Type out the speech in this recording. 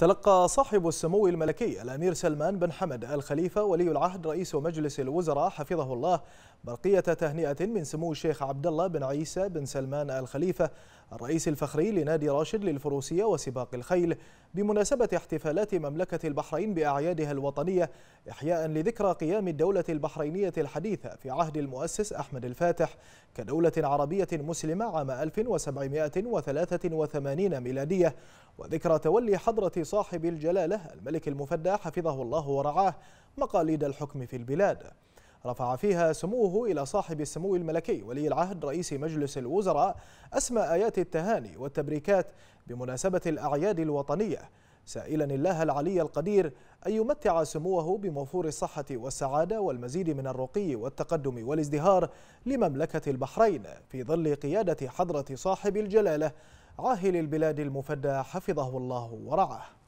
تلقى صاحب السمو الملكي الأمير سلمان بن حمد الخليفة ولي العهد رئيس مجلس الوزراء حفظه الله برقية تهنئة من سمو الشيخ عبد الله بن عيسى بن سلمان الخليفة الرئيس الفخري لنادي راشد للفروسية وسباق الخيل بمناسبة احتفالات مملكة البحرين بأعيادها الوطنية إحياء لذكرى قيام الدولة البحرينية الحديثة في عهد المؤسس أحمد الفاتح كدولة عربية مسلمة عام 1783 ميلادية وذكرى تولي حضرة صاحب الجلالة الملك المفدى حفظه الله ورعاه مقاليد الحكم في البلاد رفع فيها سموه إلى صاحب السمو الملكي ولي العهد رئيس مجلس الوزراء أسمى آيات التهاني والتبريكات بمناسبة الأعياد الوطنية سائلا الله العلي القدير أن يمتع سموه بموفور الصحة والسعادة والمزيد من الرقي والتقدم والازدهار لمملكة البحرين في ظل قيادة حضرة صاحب الجلالة عاهل البلاد المفدى حفظه الله ورعاه